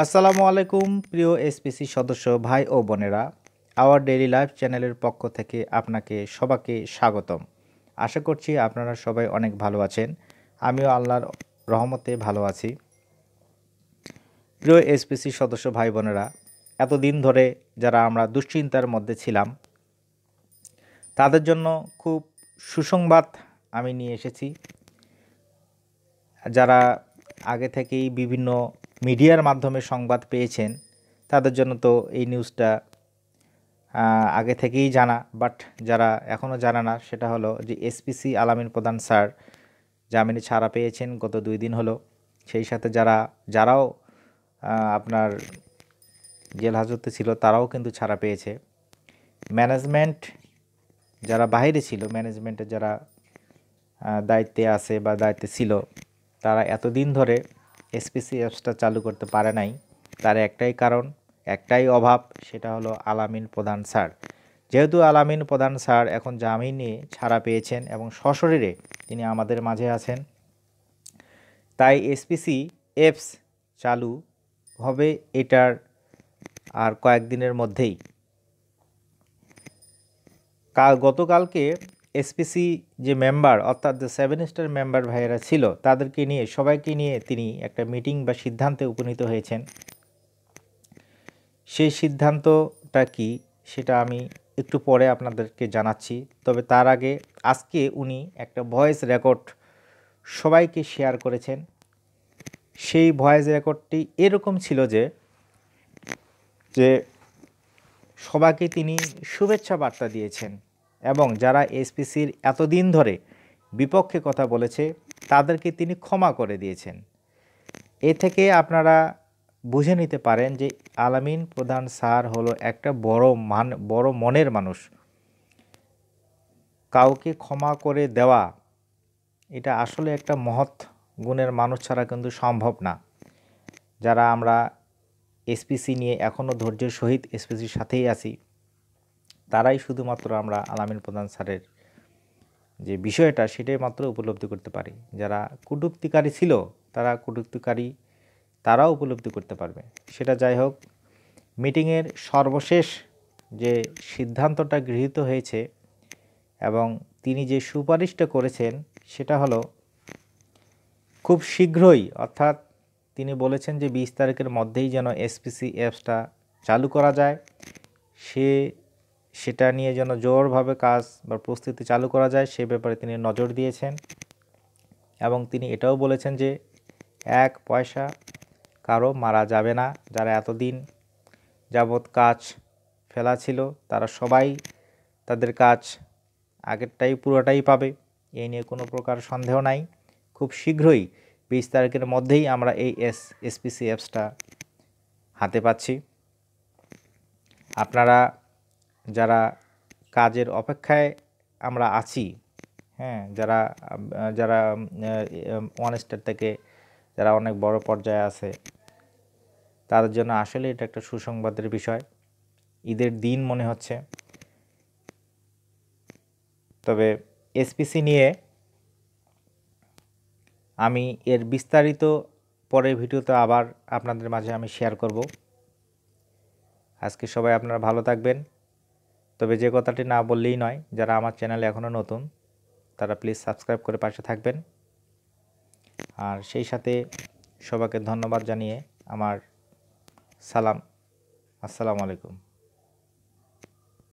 আসসালামু আলাইকুম প্রিয় এসপিসি সদস্য ভাই ও বোনেরা আওয়ার ডেইলি লাইফ চ্যানেলের পক্ষ থেকে আপনাকে সবাইকে স্বাগতম আশা করছি আপনারা সবাই অনেক ভালো আছেন আমিও আল্লাহর রহমতে ভালো আছি প্রিয় এসপিসি সদস্য ভাই বোনেরা এতদিন ধরে যারা আমরা দুশ্চিন্তার মধ্যে ছিলাম তাদের জন্য খুব সুসংবাদ আমি নিয়ে এসেছি যারা আগে থেকেই বিভিন্ন মিডিয়ার মাধ্যমে সংবাদ পেয়েছেন তাদের জন্য তো এই নিউজটা আগে থেকেই জানা বাট যারা এখনও জানা না সেটা হলো যে এসপিসি আলামিন প্রধান স্যার জামিনে ছাড়া পেয়েছেন গত দুই দিন হলো সেই সাথে যারা যারাও আপনার জেল হাজতে ছিল তারাও কিন্তু ছাড়া পেয়েছে ম্যানেজমেন্ট যারা বাইরে ছিল ম্যানেজমেন্টে যারা দায়িত্বে আছে বা দায়িত্বে ছিল তারা এতদিন ধরে এসপিসি অ্যাপসটা চালু করতে পারে নাই তার একটাই কারণ একটাই অভাব সেটা হলো আলামিন প্রধান স্যার যেহেতু আলামিন প্রধান স্যার এখন জামিনে ছাড়া পেয়েছেন এবং সশরীরে তিনি আমাদের মাঝে আছেন তাই এসপিসি এপস চালু হবে এটার আর কয়েকদিনের মধ্যেই কাল গতকালকে এসপিসি যে মেম্বার অর্থাৎ যে সেভেন স্টার মেম্বার ভাইয়েরা ছিল তাদেরকে নিয়ে সবাইকে নিয়ে তিনি একটা মিটিং বা সিদ্ধান্তে উপনীত হয়েছেন সেই সিদ্ধান্তটা কি সেটা আমি একটু পরে আপনাদেরকে জানাচ্ছি তবে তার আগে আজকে উনি একটা ভয়েস রেকর্ড সবাইকে শেয়ার করেছেন সেই ভয়েস রেকর্ডটি এরকম ছিল যে যে সবাইকে তিনি শুভেচ্ছা বার্তা দিয়েছেন এবং যারা এসপিসির এতদিন ধরে বিপক্ষে কথা বলেছে তাদেরকে তিনি ক্ষমা করে দিয়েছেন এ থেকে আপনারা বুঝে নিতে পারেন যে আলামিন প্রধান স্যার হলো একটা বড় মান বড় মনের মানুষ কাউকে ক্ষমা করে দেওয়া এটা আসলে একটা মহৎ গুণের মানুষ ছাড়া কিন্তু সম্ভব না যারা আমরা এসপিসি নিয়ে এখনও ধৈর্যের সহিত এসপিসির সাথেই আছি তারাই শুধুমাত্র আমরা আলামিন প্রধান স্যারের যে বিষয়টা সেটাই মাত্র উপলব্ধি করতে পারি যারা কটুক্তিকারী ছিল তারা কটুক্তিকারী তারাও উপলব্ধি করতে পারবে সেটা যাই হোক মিটিংয়ের সর্বশেষ যে সিদ্ধান্তটা গৃহীত হয়েছে এবং তিনি যে সুপারিশটা করেছেন সেটা হলো খুব শীঘ্রই অর্থাৎ তিনি বলেছেন যে বিশ তারিখের মধ্যেই যেন এসপিসি অ্যাপসটা চালু করা যায় সে সেটা নিয়ে যেন জোরভাবে কাজ বা প্রস্তুতি চালু করা যায় সে ব্যাপারে তিনি নজর দিয়েছেন এবং তিনি এটাও বলেছেন যে এক পয়সা কারো মারা যাবে না যারা এতদিন যাবৎ কাজ ফেলা ছিল তারা সবাই তাদের কাজ আগেরটাই পুরোটাই পাবে এই নিয়ে কোনো প্রকার সন্দেহ নাই খুব শীঘ্রই বিশ তারিখের মধ্যেই আমরা এই এস এসপিসি অ্যাপসটা হাতে পাচ্ছি আপনারা যারা কাজের অপেক্ষায় আমরা আছি হ্যাঁ যারা যারা ওয়ান স্টার থেকে যারা অনেক বড় পর্যায়ে আছে তার জন্য আসলে এটা একটা সুসংবাদের বিষয় ঈদের দিন মনে হচ্ছে তবে এসপিসি নিয়ে আমি এর বিস্তারিত পরের ভিডিওতে আবার আপনাদের মাঝে আমি শেয়ার করব আজকে সবাই আপনারা ভালো থাকবেন তবে যে কথাটি না বললেই নয় যারা আমার চ্যানেলে এখনও নতুন তারা প্লিজ সাবস্ক্রাইব করে পাশে থাকবেন আর সেই সাথে সবাইকে ধন্যবাদ জানিয়ে আমার সালাম আসসালামু আলাইকুম